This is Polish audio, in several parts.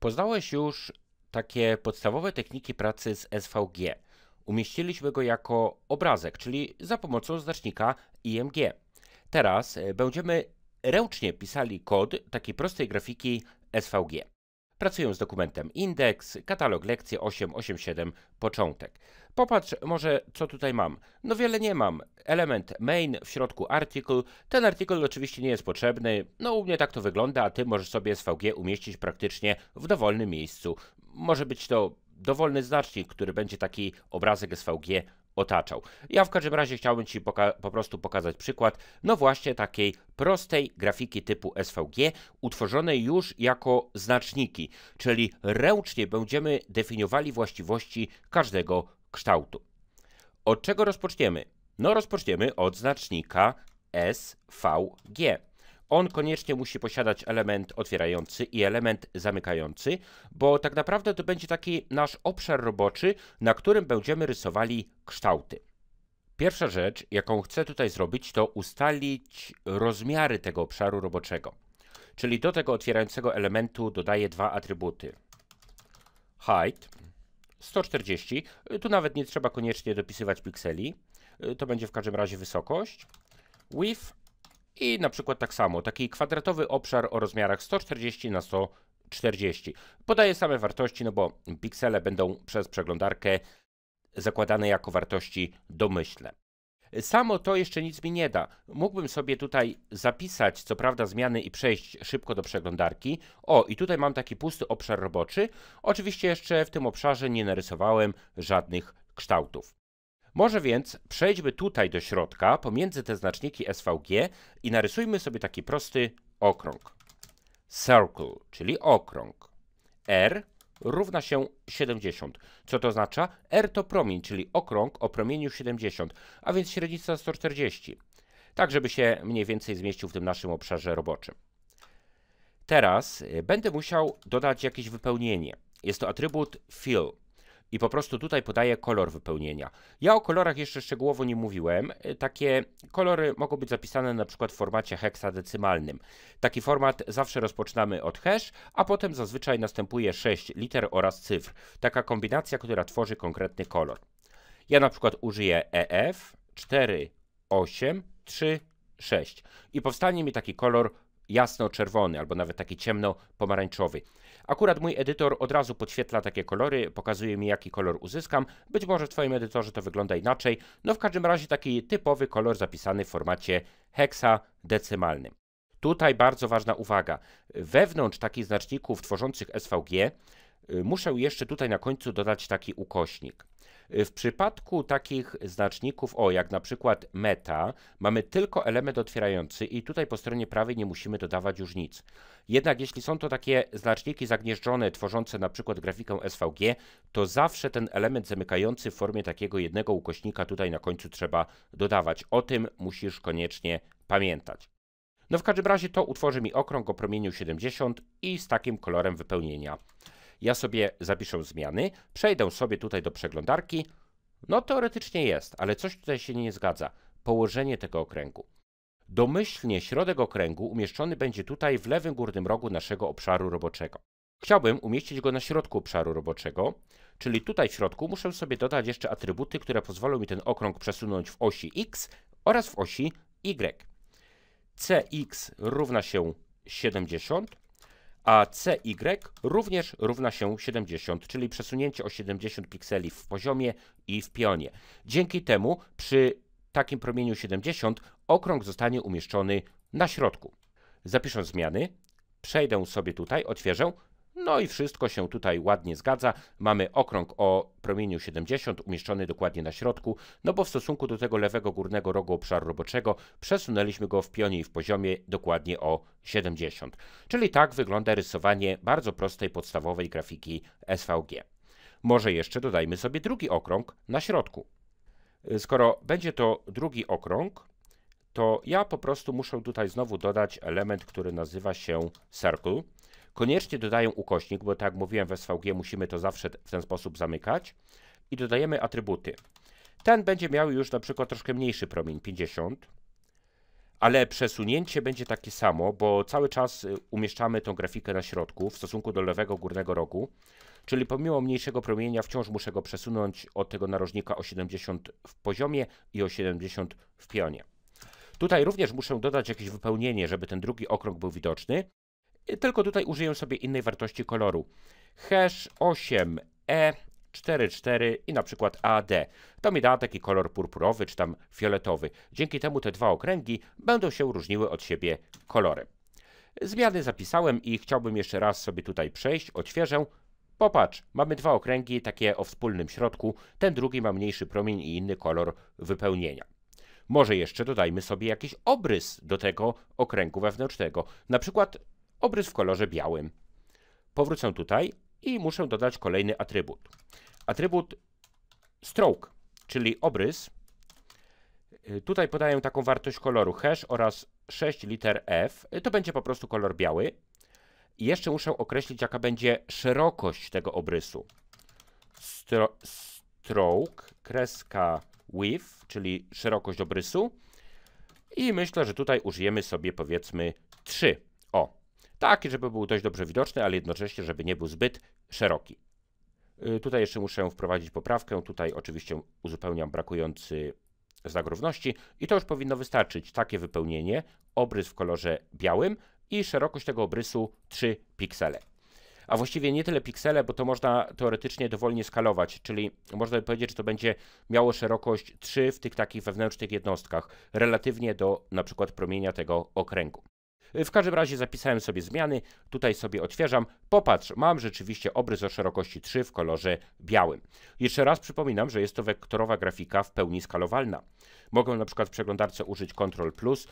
Poznałeś już takie podstawowe techniki pracy z SVG. Umieściliśmy go jako obrazek, czyli za pomocą znacznika IMG. Teraz e, będziemy ręcznie pisali kod takiej prostej grafiki SVG. Pracuję z dokumentem indeks, katalog lekcji 887 początek. Popatrz może co tutaj mam. No wiele nie mam. Element main w środku article. Ten artykuł oczywiście nie jest potrzebny. No u mnie tak to wygląda, a ty możesz sobie SVG umieścić praktycznie w dowolnym miejscu. Może być to dowolny znacznik, który będzie taki obrazek SVG otaczał. Ja w każdym razie chciałbym Ci po prostu pokazać przykład, no właśnie takiej prostej grafiki typu SVG, utworzonej już jako znaczniki, czyli ręcznie będziemy definiowali właściwości każdego kształtu. Od czego rozpoczniemy? No rozpoczniemy od znacznika SVG on koniecznie musi posiadać element otwierający i element zamykający, bo tak naprawdę to będzie taki nasz obszar roboczy, na którym będziemy rysowali kształty. Pierwsza rzecz, jaką chcę tutaj zrobić, to ustalić rozmiary tego obszaru roboczego. Czyli do tego otwierającego elementu dodaję dwa atrybuty. Height 140, tu nawet nie trzeba koniecznie dopisywać pikseli, to będzie w każdym razie wysokość. Width i na przykład tak samo, taki kwadratowy obszar o rozmiarach 140 na 140. Podaję same wartości, no bo piksele będą przez przeglądarkę zakładane jako wartości domyślne. Samo to jeszcze nic mi nie da. Mógłbym sobie tutaj zapisać, co prawda, zmiany i przejść szybko do przeglądarki. O, i tutaj mam taki pusty obszar roboczy. Oczywiście jeszcze w tym obszarze nie narysowałem żadnych kształtów. Może więc przejdźmy tutaj do środka, pomiędzy te znaczniki SVG i narysujmy sobie taki prosty okrąg. Circle, czyli okrąg. R równa się 70. Co to oznacza? R to promień, czyli okrąg o promieniu 70, a więc średnica 140. Tak, żeby się mniej więcej zmieścił w tym naszym obszarze roboczym. Teraz e, będę musiał dodać jakieś wypełnienie. Jest to atrybut fill i po prostu tutaj podaję kolor wypełnienia. Ja o kolorach jeszcze szczegółowo nie mówiłem. E, takie kolory mogą być zapisane na przykład w formacie heksadecymalnym. Taki format zawsze rozpoczynamy od hash, a potem zazwyczaj następuje 6 liter oraz cyfr. Taka kombinacja, która tworzy konkretny kolor. Ja na przykład użyję EF 4, 8, 3, 6 i powstanie mi taki kolor jasno-czerwony albo nawet taki ciemno-pomarańczowy. Akurat mój edytor od razu podświetla takie kolory, pokazuje mi jaki kolor uzyskam. Być może w Twoim edytorze to wygląda inaczej. No w każdym razie taki typowy kolor zapisany w formacie heksa decymalnym. Tutaj bardzo ważna uwaga. Wewnątrz takich znaczników tworzących SVG Y, muszę jeszcze tutaj na końcu dodać taki ukośnik. Y, w przypadku takich znaczników, o jak na przykład meta, mamy tylko element otwierający i tutaj po stronie prawej nie musimy dodawać już nic. Jednak jeśli są to takie znaczniki zagnieżdżone, tworzące na przykład grafikę SVG, to zawsze ten element zamykający w formie takiego jednego ukośnika tutaj na końcu trzeba dodawać. O tym musisz koniecznie pamiętać. No w każdym razie to utworzy mi okrąg o promieniu 70 i z takim kolorem wypełnienia ja sobie zapiszę zmiany, przejdę sobie tutaj do przeglądarki. No teoretycznie jest, ale coś tutaj się nie zgadza. Położenie tego okręgu. Domyślnie środek okręgu umieszczony będzie tutaj w lewym górnym rogu naszego obszaru roboczego. Chciałbym umieścić go na środku obszaru roboczego, czyli tutaj w środku muszę sobie dodać jeszcze atrybuty, które pozwolą mi ten okrąg przesunąć w osi x oraz w osi y. cx równa się 70, a CY również równa się 70, czyli przesunięcie o 70 pikseli w poziomie i w pionie. Dzięki temu przy takim promieniu 70 okrąg zostanie umieszczony na środku. Zapiszę zmiany, przejdę sobie tutaj, otwierzę no i wszystko się tutaj ładnie zgadza. Mamy okrąg o promieniu 70 umieszczony dokładnie na środku, no bo w stosunku do tego lewego górnego rogu obszaru roboczego przesunęliśmy go w pionie i w poziomie dokładnie o 70. Czyli tak wygląda rysowanie bardzo prostej podstawowej grafiki SVG. Może jeszcze dodajmy sobie drugi okrąg na środku. Skoro będzie to drugi okrąg, to ja po prostu muszę tutaj znowu dodać element, który nazywa się circle. Koniecznie dodaję ukośnik, bo tak jak mówiłem w SVG musimy to zawsze w ten sposób zamykać. I dodajemy atrybuty. Ten będzie miał już na przykład troszkę mniejszy promień, 50. Ale przesunięcie będzie takie samo, bo cały czas y, umieszczamy tą grafikę na środku w stosunku do lewego górnego rogu. Czyli pomimo mniejszego promienia wciąż muszę go przesunąć od tego narożnika o 70 w poziomie i o 70 w pionie. Tutaj również muszę dodać jakieś wypełnienie, żeby ten drugi okrąg był widoczny tylko tutaj użyję sobie innej wartości koloru. Hash 8E 44 i na przykład AD. To mi da taki kolor purpurowy czy tam fioletowy. Dzięki temu te dwa okręgi będą się różniły od siebie kolorem. Zmiany zapisałem i chciałbym jeszcze raz sobie tutaj przejść, odświeżę. Popatrz, mamy dwa okręgi, takie o wspólnym środku, ten drugi ma mniejszy promień i inny kolor wypełnienia. Może jeszcze dodajmy sobie jakiś obrys do tego okręgu wewnętrznego. Na przykład obrys w kolorze białym. Powrócę tutaj i muszę dodać kolejny atrybut. Atrybut stroke, czyli obrys. Y, tutaj podaję taką wartość koloru hash oraz 6 liter F. Y, to będzie po prostu kolor biały. I jeszcze muszę określić, jaka będzie szerokość tego obrysu. Stro stroke, kreska width, czyli szerokość obrysu. I myślę, że tutaj użyjemy sobie powiedzmy 3. Tak, żeby był dość dobrze widoczny, ale jednocześnie, żeby nie był zbyt szeroki. Y, tutaj jeszcze muszę wprowadzić poprawkę. Tutaj oczywiście uzupełniam brakujący znak równości i to już powinno wystarczyć. Takie wypełnienie, obrys w kolorze białym i szerokość tego obrysu 3 piksele. A właściwie nie tyle piksele, bo to można teoretycznie dowolnie skalować, czyli można by powiedzieć, że to będzie miało szerokość 3 w tych takich wewnętrznych jednostkach, relatywnie do na przykład promienia tego okręgu. Y, w każdym razie zapisałem sobie zmiany, tutaj sobie otwieram. Popatrz, mam rzeczywiście obrys o szerokości 3 w kolorze białym. Jeszcze raz przypominam, że jest to wektorowa grafika w pełni skalowalna. Mogę na przykład w przeglądarce użyć Ctrl plus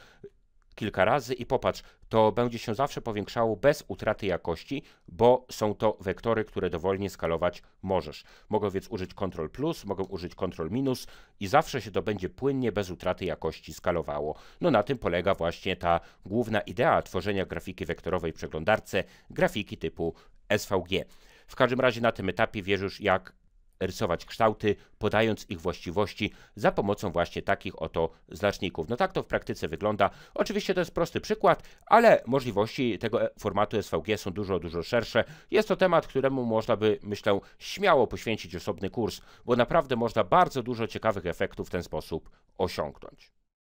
kilka razy i popatrz, to będzie się zawsze powiększało bez utraty jakości, bo są to wektory, które dowolnie skalować możesz. Mogę więc użyć Ctrl plus, mogę użyć Ctrl minus i zawsze się to będzie płynnie bez utraty jakości skalowało. No na tym polega właśnie ta główna idea tworzenia grafiki wektorowej w przeglądarce, grafiki typu SVG. W każdym razie na tym etapie wiesz już jak rysować kształty, podając ich właściwości za pomocą właśnie takich oto znaczników. No tak to w praktyce wygląda. Oczywiście to jest prosty przykład, ale możliwości tego formatu SVG są dużo, dużo szersze. Jest to temat, któremu można by, myślę, śmiało poświęcić osobny kurs, bo naprawdę można bardzo dużo ciekawych efektów w ten sposób osiągnąć.